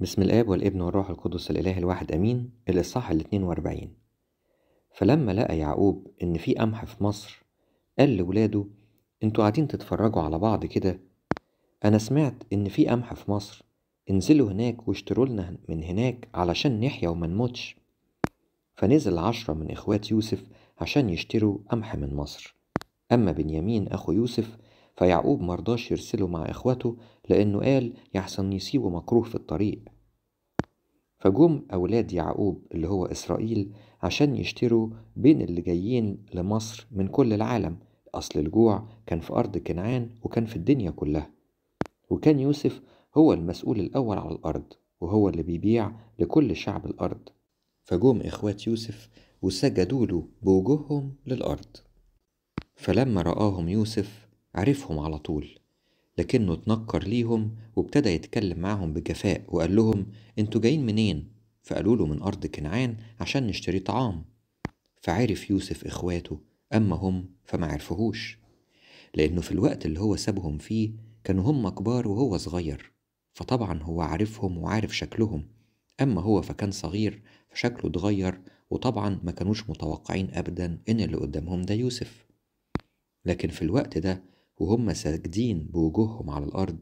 بسم الآب والابن والروح القدس الإله الواحد أمين الإصحاح الاتنين وأربعين فلما لقى يعقوب إن في قمح في مصر قال لولاده انتوا قاعدين تتفرجوا على بعض كده أنا سمعت إن في قمح في مصر انزلوا هناك واشتروا لنا من هناك علشان نحيا وما نموتش فنزل عشرة من إخوات يوسف عشان يشتروا قمح من مصر أما بنيامين أخو يوسف فيعقوب مرضاش يرسله مع إخواته لأنه قال يحسن يسيبه مكروه في الطريق فجم أولاد يعقوب اللي هو إسرائيل عشان يشتروا بين اللي جايين لمصر من كل العالم أصل الجوع كان في أرض كنعان وكان في الدنيا كلها وكان يوسف هو المسؤول الأول على الأرض وهو اللي بيبيع لكل شعب الأرض فجم إخوات يوسف وسجدوا له بوجوههم للأرض فلما رآهم يوسف عرفهم على طول لكنه اتنكر ليهم وابتدى يتكلم معهم بجفاء وقال لهم انتوا جايين منين فقالوا له من أرض كنعان عشان نشتري طعام فعرف يوسف إخواته أما هم فما عرفهوش لأنه في الوقت اللي هو سابهم فيه كانوا هم كبار وهو صغير فطبعا هو عارفهم وعارف شكلهم أما هو فكان صغير فشكله اتغير وطبعا ما كانوش متوقعين أبدا إن اللي قدامهم ده يوسف لكن في الوقت ده وهم ساجدين بوجوههم على الأرض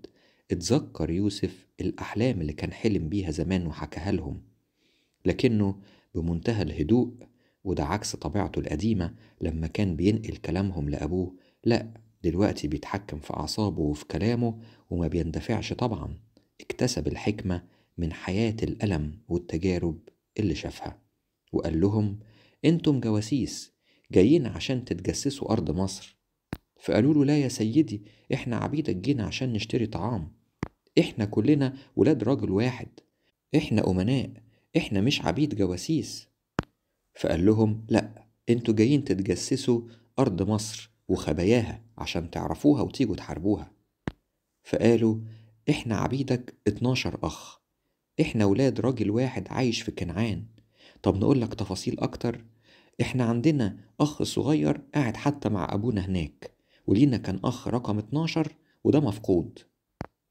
اتذكر يوسف الأحلام اللي كان حلم بيها زمان وحكاها لهم لكنه بمنتهى الهدوء وده عكس طبيعته القديمة لما كان بينقل كلامهم لأبوه لأ دلوقتي بيتحكم في أعصابه وفي كلامه وما بيندفعش طبعا اكتسب الحكمة من حياة الألم والتجارب اللي شافها وقال لهم انتم جواسيس جايين عشان تتجسسوا أرض مصر فقالوا له لا يا سيدي احنا عبيدك جينا عشان نشتري طعام احنا كلنا ولاد راجل واحد احنا امناء احنا مش عبيد جواسيس فقال لهم لا انتوا جايين تتجسسوا ارض مصر وخباياها عشان تعرفوها وتيجوا تحاربوها فقالوا احنا عبيدك اتناشر اخ احنا ولاد راجل واحد عايش في كنعان طب نقول لك تفاصيل اكتر احنا عندنا اخ صغير قاعد حتى مع ابونا هناك ولينا كان أخ رقم 12 وده مفقود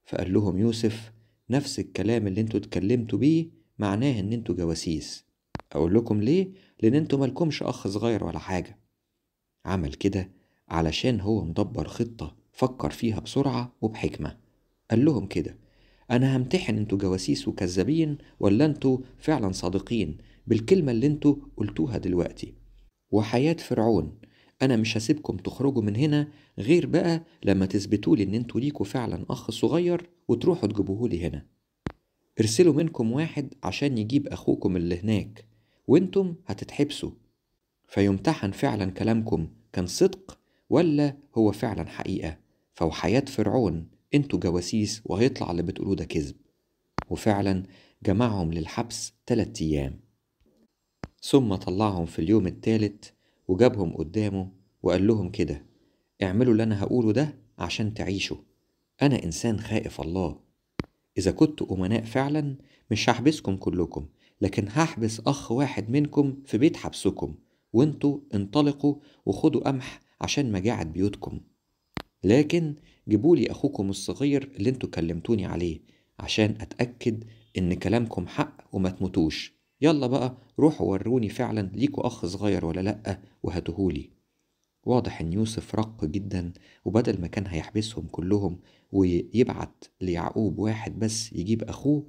فقال لهم يوسف نفس الكلام اللي انتوا اتكلمتوا بيه معناه ان انتوا جواسيس اقول لكم ليه لان انتوا مالكمش اخ صغير ولا حاجه عمل كده علشان هو مدبر خطه فكر فيها بسرعه وبحكمه قال لهم كده انا همتحن انتوا جواسيس وكذابين ولا انتوا فعلا صادقين بالكلمه اللي انتوا قلتوها دلوقتي وحياه فرعون انا مش هسيبكم تخرجوا من هنا غير بقى لما تثبتوا لي ان انتوا ليكوا فعلا اخ صغير وتروحوا تجيبوه لي هنا ارسلوا منكم واحد عشان يجيب اخوكم اللي هناك وانتم هتتحبسوا فيمتحن فعلا كلامكم كان صدق ولا هو فعلا حقيقه فوحياة فرعون انتوا جواسيس وهيطلع اللي بتقولوه ده كذب وفعلا جمعهم للحبس تلات أيام ثم طلعهم في اليوم الثالث وجابهم قدامه وقال لهم كده اعملوا اللي أنا هقوله ده عشان تعيشوا أنا إنسان خائف الله إذا كنتوا أمناء فعلا مش هحبسكم كلكم لكن هحبس أخ واحد منكم في بيت حبسكم وانتوا انطلقوا وخدوا قمح عشان مجاعة بيوتكم لكن جيبولي أخوكم الصغير اللي انتوا كلمتوني عليه عشان أتأكد إن كلامكم حق وما تموتوش يلا بقى روحوا وروني فعلا ليكوا أخ صغير ولا لأ وهاتهولي واضح إن يوسف رق جدا وبدل ما كان هيحبسهم كلهم ويبعت ليعقوب واحد بس يجيب أخوه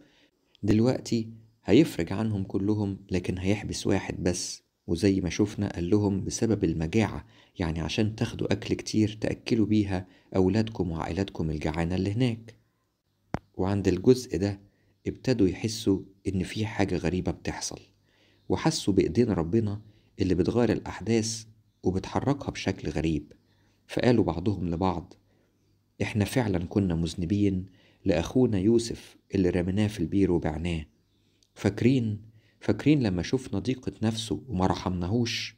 دلوقتي هيفرج عنهم كلهم لكن هيحبس واحد بس وزي ما شفنا قال لهم بسبب المجاعة يعني عشان تاخدوا أكل كتير تأكلوا بيها أولادكم وعائلاتكم الجعانة اللي هناك وعند الجزء ده ابتدوا يحسوا إن في حاجة غريبة بتحصل وحسوا بإيدين ربنا اللي بتغير الأحداث وبتحركها بشكل غريب فقالوا بعضهم لبعض إحنا فعلا كنا مذنبين لأخونا يوسف اللي رميناه في البير وبعناه فاكرين فاكرين لما شفنا ضيقة نفسه وما رحمناهوش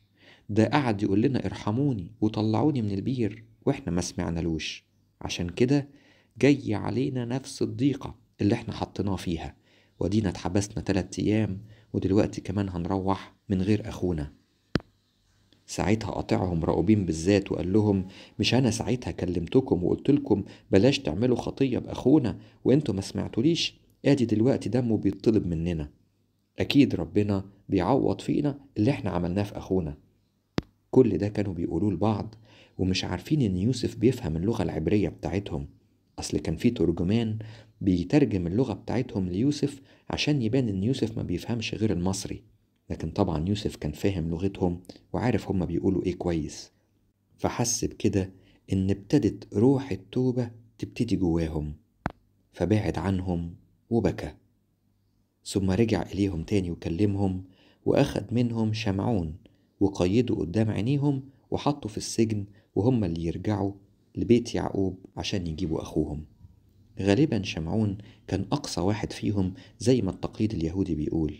ده قعد يقول لنا ارحموني وطلعوني من البير واحنا ما سمعنالوش عشان كده جاي علينا نفس الضيقة اللي احنا حطيناه فيها ودينا اتحبسنا تلات أيام ودلوقتي كمان هنروح من غير أخونا ساعتها قاطعهم راؤوبين بالذات وقال لهم مش أنا ساعتها كلمتكم وقلت لكم بلاش تعملوا خطية بأخونا وانتوا ما سمعتوليش ادي دلوقتي دمه بيطلب مننا أكيد ربنا بيعوض فينا اللي احنا عملناه في أخونا كل ده كانوا بيقولوه لبعض ومش عارفين إن يوسف بيفهم اللغة العبرية بتاعتهم أصل كان في ترجمان بيترجم اللغة بتاعتهم ليوسف عشان يبان إن يوسف ما بيفهمش غير المصري لكن طبعا يوسف كان فاهم لغتهم وعارف هما بيقولوا إيه كويس فحس بكده إن ابتدت روح التوبة تبتدي جواهم فبعد عنهم وبكى ثم رجع إليهم تاني وكلمهم وأخد منهم شمعون وقيده قدام عينيهم وحطه في السجن وهم اللي يرجعوا لبيت يعقوب عشان يجيبوا أخوهم غالبا شمعون كان أقصى واحد فيهم زي ما التقليد اليهودي بيقول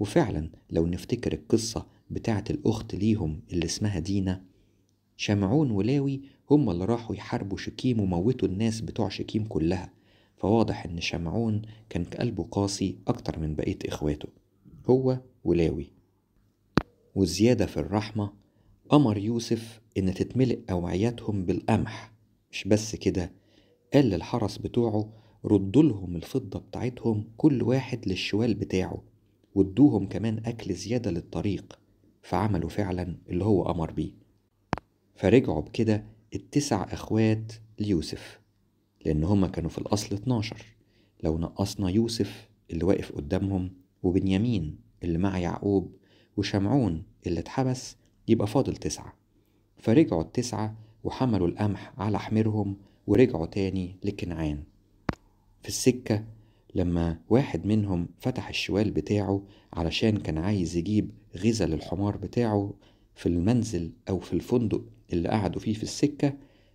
وفعلا لو نفتكر القصة بتاعة الأخت ليهم اللي اسمها دينا شمعون ولاوي هم اللي راحوا يحاربوا شكيم وموتوا الناس بتوع شكيم كلها فواضح إن شمعون كان قلبه قاسي أكتر من بقية إخواته هو ولاوي والزيادة في الرحمة أمر يوسف إن تتملئ أوعيتهم بالقمح مش بس كده قال للحرس بتوعه ردوا لهم الفضة بتاعتهم كل واحد للشوال بتاعه وادوهم كمان أكل زيادة للطريق فعملوا فعلا اللي هو أمر بيه فرجعوا بكده التسع أخوات ليوسف لأن هما كانوا في الأصل 12 لو نقصنا يوسف اللي واقف قدامهم وبنيامين اللي مع يعقوب وشمعون اللي اتحبس يبقى فاضل تسعة فرجعوا التسعة وحملوا القمح على حميرهم ورجعوا تاني لكنعان في السكة لما واحد منهم فتح الشوال بتاعه علشان كان عايز يجيب غذاء للحمار بتاعه في المنزل أو في الفندق اللي قعدوا فيه في السكة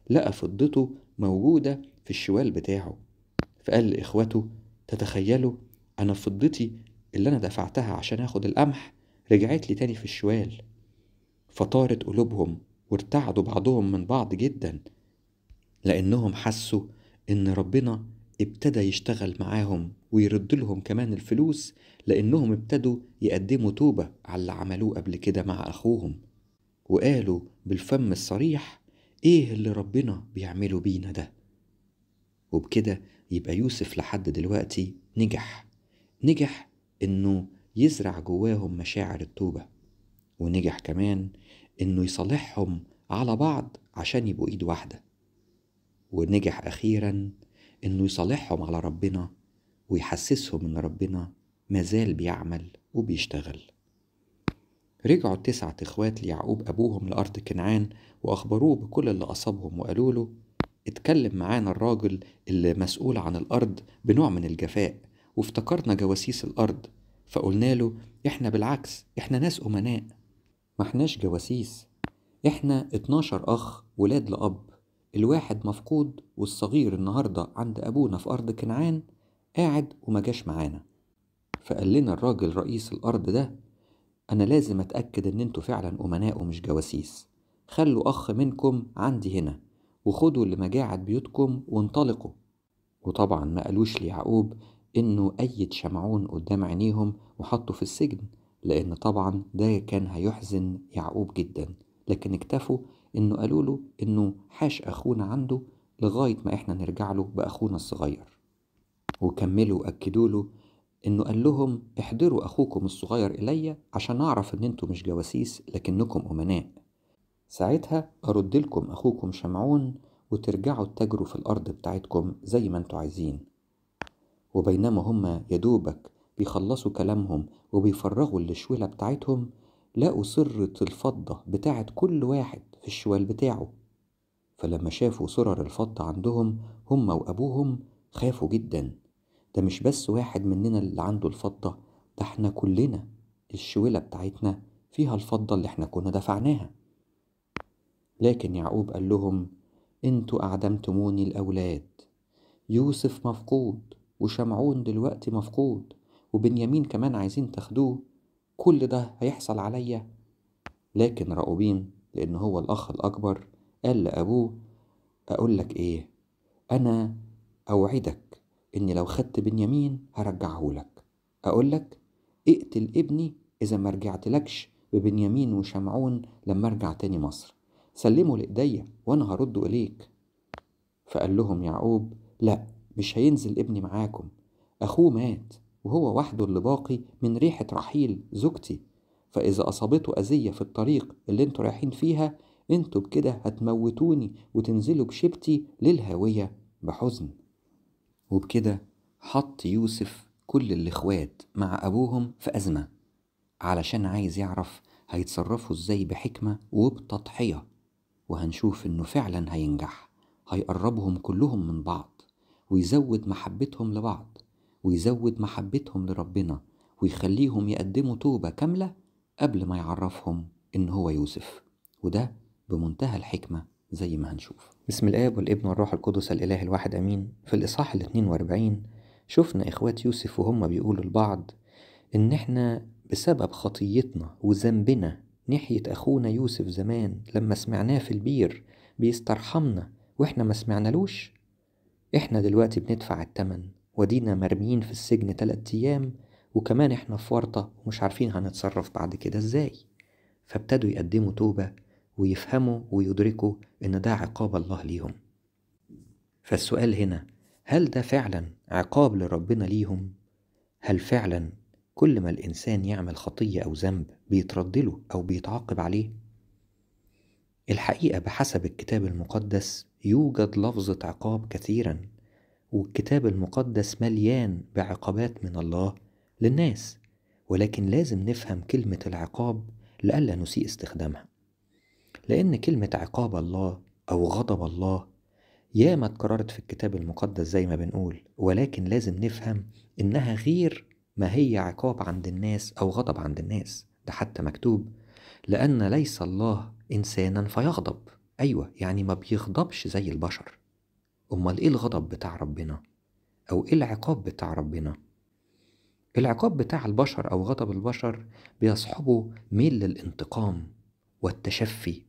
لقى فضته موجودة في الشوال بتاعه فقال لإخوته تتخيلوا أنا فضتي اللي أنا دفعتها عشان أخد القمح رجعت لي تاني في الشوال فطارت قلوبهم وارتعدوا بعضهم من بعض جدا لأنهم حسوا إن ربنا ابتدى يشتغل معاهم ويرد لهم كمان الفلوس لأنهم ابتدوا يقدموا توبة على اللي عملوه قبل كده مع أخوهم وقالوا بالفم الصريح إيه اللي ربنا بيعمله بينا ده وبكده يبقى يوسف لحد دلوقتي نجح نجح إنه يزرع جواهم مشاعر التوبة ونجح كمان إنه يصالحهم على بعض عشان يبقوا إيد واحدة ونجح أخيرا إنه يصالحهم على ربنا ويحسسهم إن ربنا مازال بيعمل وبيشتغل رجعوا التسعة إخوات ليعقوب أبوهم لأرض كنعان وأخبروه بكل اللي أصابهم وقالوا له اتكلم معانا الراجل اللي مسؤول عن الأرض بنوع من الجفاء وافتكرنا جواسيس الأرض فقلنا له إحنا بالعكس إحنا ناس أمناء ما إحناش جواسيس إحنا اتناشر أخ ولاد لأب الواحد مفقود والصغير النهاردة عند أبونا في أرض كنعان قاعد ومجاش معانا فقال لنا الراجل رئيس الأرض ده أنا لازم أتأكد إن أنتوا فعلا أمناء ومش جواسيس خلوا أخ منكم عندي هنا وخدوا اللي مجاعد بيوتكم وانطلقوا وطبعا ما قالوش ليعقوب إنه أيد شمعون قدام عينيهم وحطه في السجن لأن طبعا ده كان هيحزن يعقوب جدا لكن اكتفوا انه قالوا له انه حاش اخونا عنده لغايه ما احنا نرجع له باخونا الصغير وكملوا واكدوا له انه قال لهم احضروا اخوكم الصغير الي عشان اعرف ان انتم مش جواسيس لكنكم امناء ساعتها ارد لكم اخوكم شمعون وترجعوا تجروا في الارض بتاعتكم زي ما انتم عايزين وبينما هما يدوبك بيخلصوا كلامهم وبيفرغوا اللشولة بتاعتهم لقوا سرة الفضة بتاعة كل واحد في الشوال بتاعه فلما شافوا سرر الفضة عندهم هما وأبوهم خافوا جدا ده مش بس واحد مننا اللي عنده الفضة ده احنا كلنا الشويلة بتاعتنا فيها الفضة اللي احنا كنا دفعناها لكن يعقوب قال لهم انتوا أعدمتموني الأولاد يوسف مفقود وشمعون دلوقتي مفقود وبنيامين كمان عايزين تاخدوه كل ده هيحصل عليا لكن راؤوبين لأن هو الأخ الأكبر قال لأبوه أقول لك إيه أنا أوعدك إني لو خدت بنيامين هرجعه لك أقول لك اقتل ابني إذا ما رجعتلكش ببنيامين وشمعون لما أرجع تاني مصر سلمه لإيديا وأنا هرده إليك فقال لهم يعقوب لأ مش هينزل ابني معاكم أخوه مات وهو وحده اللي باقي من ريحة رحيل زوجتي فإذا أصابته أذية في الطريق اللي انتوا رايحين فيها انتوا بكده هتموتوني وتنزلوا بشبتي للهاوية بحزن وبكده حط يوسف كل الإخوات مع أبوهم في أزمة علشان عايز يعرف هيتصرفوا ازاي بحكمة وبتضحية وهنشوف انه فعلا هينجح هيقربهم كلهم من بعض ويزود محبتهم لبعض ويزود محبتهم لربنا ويخليهم يقدموا توبة كاملة قبل ما يعرفهم إن هو يوسف وده بمنتهى الحكمة زي ما هنشوف بسم الآب والابن والروح القدس الإله الواحد أمين في الإصحاح ال 42 شفنا إخوات يوسف وهم بيقولوا لبعض إن إحنا بسبب خطيتنا وذنبنا ناحية أخونا يوسف زمان لما سمعناه في البير بيسترحمنا وإحنا ما سمعنالوش إحنا دلوقتي بندفع التمن ودينا مرميين في السجن تلات أيام وكمان إحنا في ورطة ومش عارفين هنتصرف بعد كده إزاي فابتدوا يقدموا توبة ويفهموا ويدركوا إن ده عقاب الله ليهم فالسؤال هنا هل ده فعلا عقاب لربنا ليهم؟ هل فعلا كل ما الإنسان يعمل خطية أو ذنب بيتردله أو بيتعاقب عليه؟ الحقيقة بحسب الكتاب المقدس يوجد لفظة عقاب كثيرا والكتاب المقدس مليان بعقابات من الله للناس ولكن لازم نفهم كلمة العقاب لألا نسيء استخدامها لأن كلمة عقاب الله أو غضب الله ياما اتكررت في الكتاب المقدس زي ما بنقول ولكن لازم نفهم إنها غير ما هي عقاب عند الناس أو غضب عند الناس ده حتى مكتوب لأن ليس الله إنسانا فيغضب أيوة يعني ما بيغضبش زي البشر امال ايه الغضب بتاع ربنا او ايه العقاب بتاع ربنا العقاب بتاع البشر او غضب البشر بيصحبه ميل للانتقام والتشفي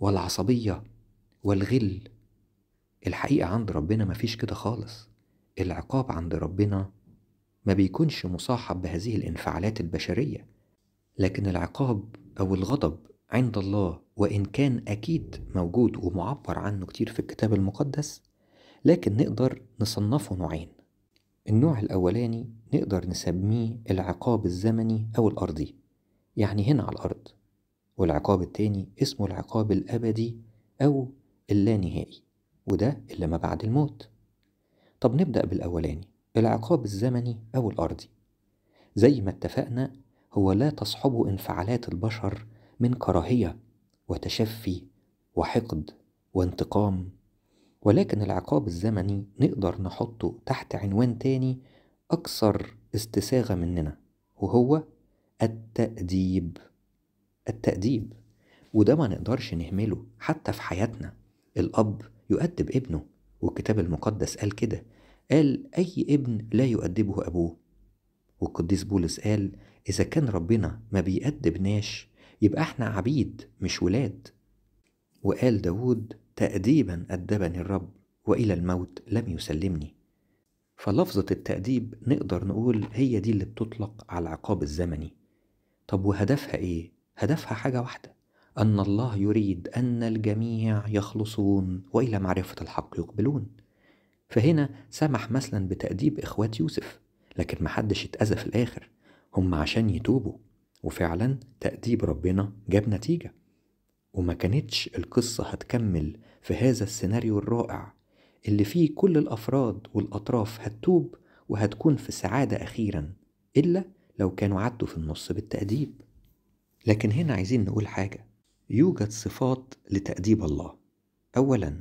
والعصبيه والغل الحقيقه عند ربنا مفيش كده خالص العقاب عند ربنا ما بيكونش مصاحب بهذه الانفعالات البشريه لكن العقاب او الغضب عند الله وان كان اكيد موجود ومعبر عنه كتير في الكتاب المقدس لكن نقدر نصنفه نوعين النوع الأولاني نقدر نسميه العقاب الزمني أو الأرضي يعني هنا على الأرض والعقاب التاني اسمه العقاب الأبدي أو اللانهائي وده اللي ما بعد الموت طب نبدأ بالأولاني العقاب الزمني أو الأرضي زي ما اتفقنا هو لا تصحبه انفعالات البشر من كراهية وتشفي وحقد وانتقام ولكن العقاب الزمني نقدر نحطه تحت عنوان تاني أكثر استساغة مننا وهو التأديب التأديب وده ما نقدرش نهمله حتى في حياتنا الأب يؤدب ابنه والكتاب المقدس قال كده قال أي ابن لا يؤدبه أبوه والقديس بولس قال إذا كان ربنا ما بيأدبناش يبقى احنا عبيد مش ولاد وقال داود تأديبا أدبني الرب وإلى الموت لم يسلمني فلفظة التأديب نقدر نقول هي دي اللي بتطلق على العقاب الزمني طب وهدفها إيه؟ هدفها حاجة واحدة أن الله يريد أن الجميع يخلصون وإلى معرفة الحق يقبلون فهنا سمح مثلا بتأديب إخوات يوسف لكن محدش اتأذى في الآخر هم عشان يتوبوا وفعلا تأديب ربنا جاب نتيجة وما كانتش القصة هتكمل في هذا السيناريو الرائع اللي فيه كل الأفراد والأطراف هتتوب وهتكون في سعادة أخيرا إلا لو كانوا عدوا في النص بالتأديب لكن هنا عايزين نقول حاجة يوجد صفات لتأديب الله أولا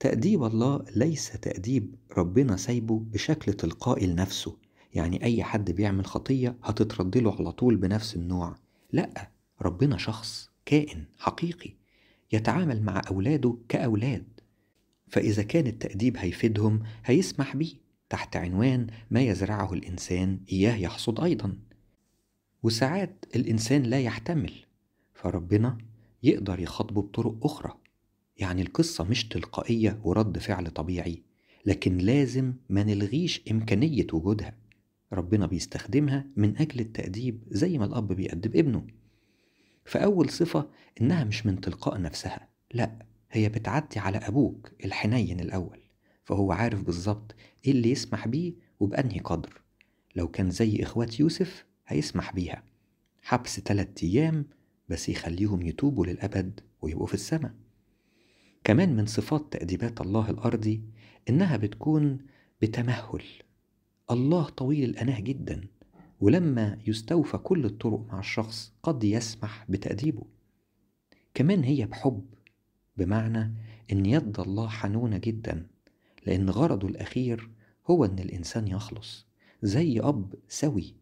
تأديب الله ليس تأديب ربنا سايبه بشكل تلقائي لنفسه يعني أي حد بيعمل خطية هتترد له على طول بنفس النوع لأ ربنا شخص كائن حقيقي يتعامل مع أولاده كأولاد فإذا كان التأديب هيفيدهم هيسمح بيه تحت عنوان ما يزرعه الإنسان إياه يحصد أيضا وساعات الإنسان لا يحتمل فربنا يقدر يخاطبه بطرق أخرى يعني القصة مش تلقائية ورد فعل طبيعي لكن لازم ما نلغيش إمكانية وجودها ربنا بيستخدمها من أجل التأديب زي ما الأب بيأدب ابنه فأول صفة إنها مش من تلقاء نفسها لأ هي بتعدي على أبوك الحنين الأول فهو عارف بالظبط إيه اللي يسمح بيه وبأنهي قدر لو كان زي إخوات يوسف هيسمح بيها حبس تلات أيام بس يخليهم يتوبوا للأبد ويبقوا في السماء كمان من صفات تأديبات الله الأرضي إنها بتكون بتمهل الله طويل الأناه جدا ولما يستوفى كل الطرق مع الشخص قد يسمح بتأديبه كمان هي بحب بمعنى ان يد الله حنونه جدا لان غرضه الاخير هو ان الانسان يخلص زي اب سوي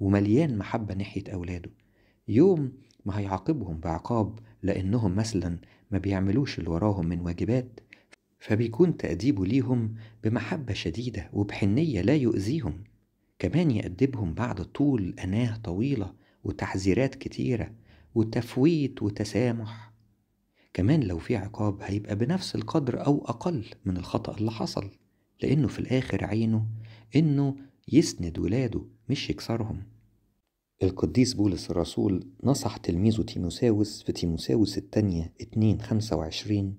ومليان محبه ناحيه اولاده يوم ما هيعاقبهم بعقاب لانهم مثلا ما بيعملوش اللي وراهم من واجبات فبيكون تاديبه ليهم بمحبه شديده وبحنيه لا يؤذيهم كمان يأدبهم بعد طول أناه طويلة وتحذيرات كتيرة وتفويت وتسامح كمان لو في عقاب هيبقى بنفس القدر أو أقل من الخطأ اللي حصل لأنه في الآخر عينه إنه يسند ولاده مش يكسرهم القديس بولس الرسول نصح تلميذه تيموساوس في تيموساوس التانية 2 25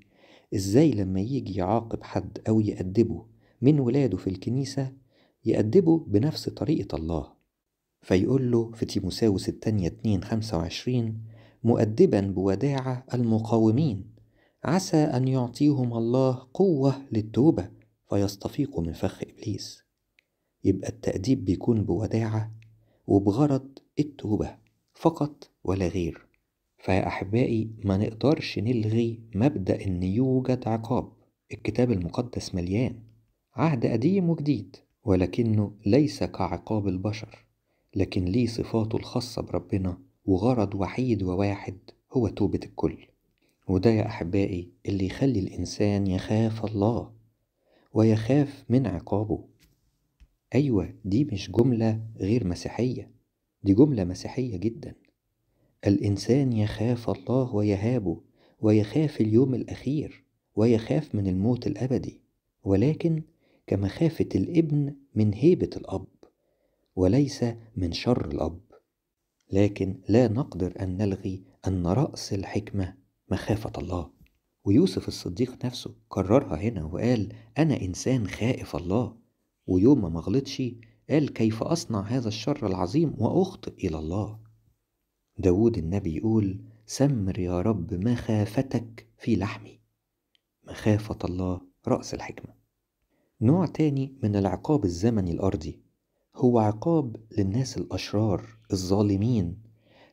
إزاي لما يجي يعاقب حد أو يأدبه من ولاده في الكنيسة يأدبه بنفس طريقة الله فيقول له في تيموساوس الثانية 2 25 مؤدبا بوداعة المقاومين عسى أن يعطيهم الله قوة للتوبة فيستفيقوا من فخ إبليس يبقى التأديب بيكون بوداعة وبغرض التوبة فقط ولا غير فيا أحبائي ما نقدرش نلغي مبدأ إن يوجد عقاب الكتاب المقدس مليان عهد قديم وجديد ولكنه ليس كعقاب البشر لكن ليه صفاته الخاصة بربنا وغرض وحيد وواحد هو توبة الكل وده يا أحبائي اللي يخلي الإنسان يخاف الله ويخاف من عقابه أيوة دي مش جملة غير مسيحية دي جملة مسيحية جدا الإنسان يخاف الله ويهابه ويخاف اليوم الأخير ويخاف من الموت الأبدي ولكن كمخافة الابن من هيبة الأب وليس من شر الأب لكن لا نقدر أن نلغي أن رأس الحكمة مخافة الله ويوسف الصديق نفسه كررها هنا وقال أنا إنسان خائف الله ويوم ما غلطش قال كيف أصنع هذا الشر العظيم وأخطئ إلى الله داود النبي يقول سمر يا رب مخافتك في لحمي مخافة الله رأس الحكمة نوع تاني من العقاب الزمني الأرضي هو عقاب للناس الأشرار الظالمين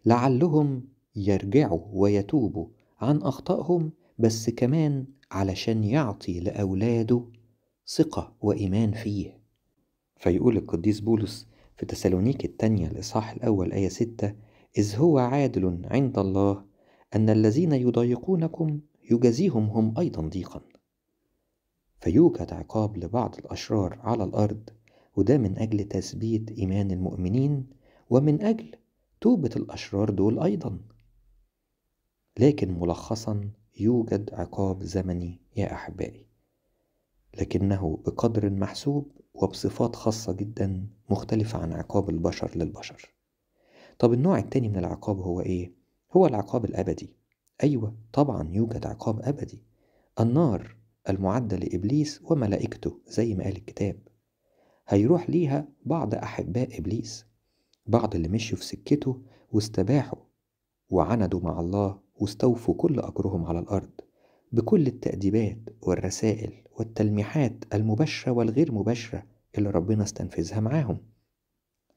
لعلهم يرجعوا ويتوبوا عن أخطائهم بس كمان علشان يعطي لأولاده ثقة وإيمان فيه فيقول القديس بولس في تسالونيك التانية الإصحاح الأول آية ستة إذ هو عادل عند الله أن الذين يضايقونكم يجازيهم هم أيضا ضيقا فيوجد عقاب لبعض الأشرار على الأرض وده من أجل تثبيت إيمان المؤمنين ومن أجل توبة الأشرار دول أيضا لكن ملخصا يوجد عقاب زمني يا أحبائي لكنه بقدر محسوب وبصفات خاصة جدا مختلفة عن عقاب البشر للبشر طب النوع التاني من العقاب هو إيه؟ هو العقاب الأبدي أيوة طبعا يوجد عقاب أبدي النار المعدة لإبليس وملائكته زي ما قال الكتاب هيروح ليها بعض أحباء إبليس بعض اللي مشوا في سكته واستباحوا وعندوا مع الله واستوفوا كل أجرهم على الأرض بكل التأديبات والرسائل والتلميحات المباشرة والغير مباشرة اللي ربنا استنفذها معاهم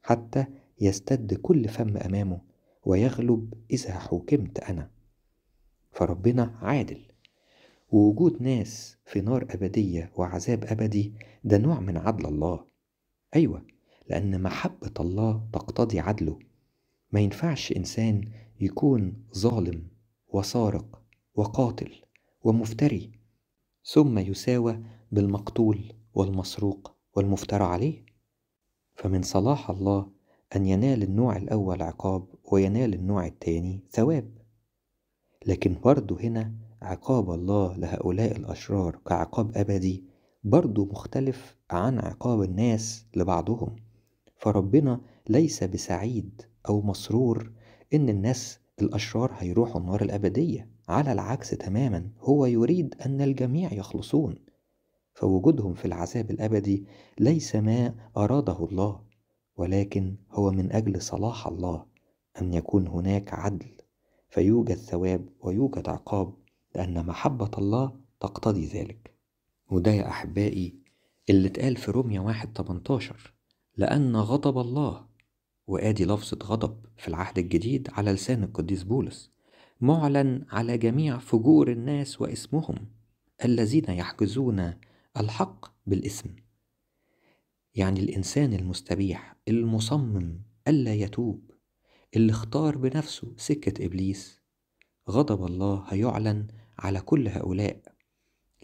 حتى يستد كل فم أمامه ويغلب إذا حوكمت أنا فربنا عادل ووجود ناس في نار أبدية وعذاب أبدي ده نوع من عدل الله أيوة لأن محبة الله تقتضي عدله ما ينفعش إنسان يكون ظالم وسارق وقاتل ومفتري ثم يساوى بالمقتول والمسروق والمفترى عليه فمن صلاح الله أن ينال النوع الأول عقاب وينال النوع التاني ثواب لكن برضه هنا عقاب الله لهؤلاء الأشرار كعقاب أبدي برضه مختلف عن عقاب الناس لبعضهم فربنا ليس بسعيد أو مسرور إن الناس الأشرار هيروحوا النار الأبدية على العكس تماما هو يريد أن الجميع يخلصون فوجودهم في العذاب الأبدي ليس ما أراده الله ولكن هو من أجل صلاح الله أن يكون هناك عدل فيوجد ثواب ويوجد عقاب لأن محبة الله تقتضي ذلك وده يا أحبائي اللي اتقال في روميا واحد تمنتاشر لأن غضب الله وآدي لفظة غضب في العهد الجديد على لسان القديس بولس معلن على جميع فجور الناس واسمهم الذين يحجزون الحق بالاسم يعني الإنسان المستبيح المصمم ألا يتوب اللي اختار بنفسه سكة إبليس غضب الله هيعلن على كل هؤلاء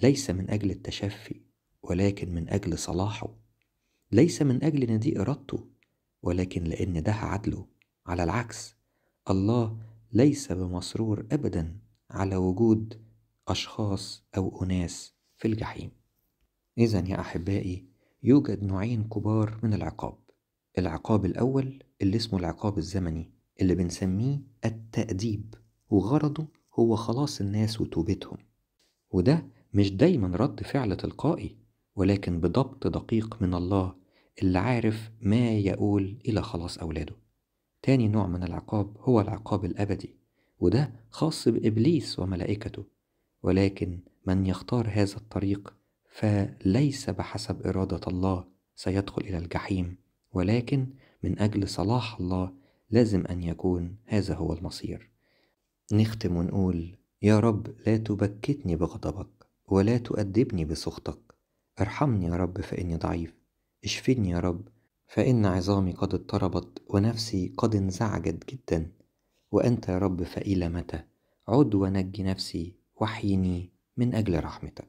ليس من اجل التشفي ولكن من اجل صلاحه ليس من اجل ان دي ارادته ولكن لان ده عدله على العكس الله ليس بمسرور ابدا على وجود اشخاص او اناس في الجحيم اذا يا احبائي يوجد نوعين كبار من العقاب العقاب الاول اللي اسمه العقاب الزمني اللي بنسميه التاديب وغرضه هو خلاص الناس وتوبتهم وده مش دايما رد فعل تلقائي ولكن بضبط دقيق من الله اللي عارف ما يقول إلى خلاص أولاده تاني نوع من العقاب هو العقاب الأبدي وده خاص بإبليس وملائكته ولكن من يختار هذا الطريق فليس بحسب إرادة الله سيدخل إلى الجحيم ولكن من أجل صلاح الله لازم أن يكون هذا هو المصير نختم ونقول يا رب لا تبكتني بغضبك ولا تؤدبني بسخطك ارحمني يا رب فإني ضعيف اشفني يا رب فإن عظامي قد اضطربت ونفسي قد انزعجت جدا وأنت يا رب فإلى متى عد ونجي نفسي واحيني من أجل رحمتك